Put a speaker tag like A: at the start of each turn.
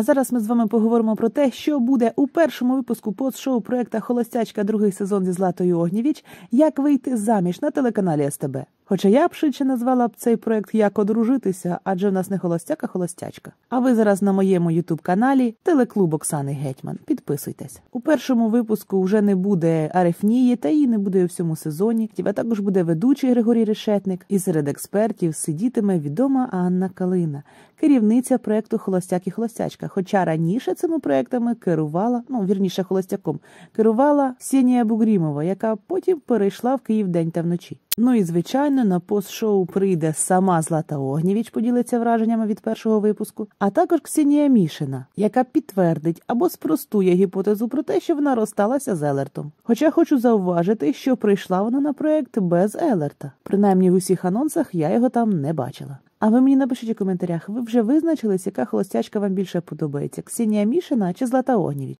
A: А зараз ми з вами поговоримо про те, що буде у першому випуску постшоу проекта Холостячка другий сезон зі Златою Огнівіч. як вийти заміж на телеканалі СТБ. Хоча я б швидше назвала б цей проект як одружитися, адже в нас не холостяка, холостячка. А ви зараз на моєму ютуб каналі Телеклуб Оксани Гетьман. Підписуйтесь. У першому випуску вже не буде Арефнії, та її не буде у всьому сезоні. Тебе також буде ведучий Григорій Решетник, і серед експертів сидітиме відома Анна Калина, керівниця проекту Холостяк і Холостячка. Хоча раніше цими проектами керувала, ну вірніше холостяком, керувала Сенія Бугрімова, яка потім перейшла в Київ день та вночі. Ну і, звичайно, на постшоу прийде сама Злата Огнєвіч, поділиться враженнями від першого випуску, а також Ксенія Мішина, яка підтвердить або спростує гіпотезу про те, що вона розсталася з Елертом. Хоча хочу зауважити, що прийшла вона на проект без Елерта. Принаймні в усіх анонсах я його там не бачила. А ви мені напишіть у коментарях, ви вже визначились, яка холостячка вам більше подобається: Ксенія Мішина чи Злата Огнєвіч?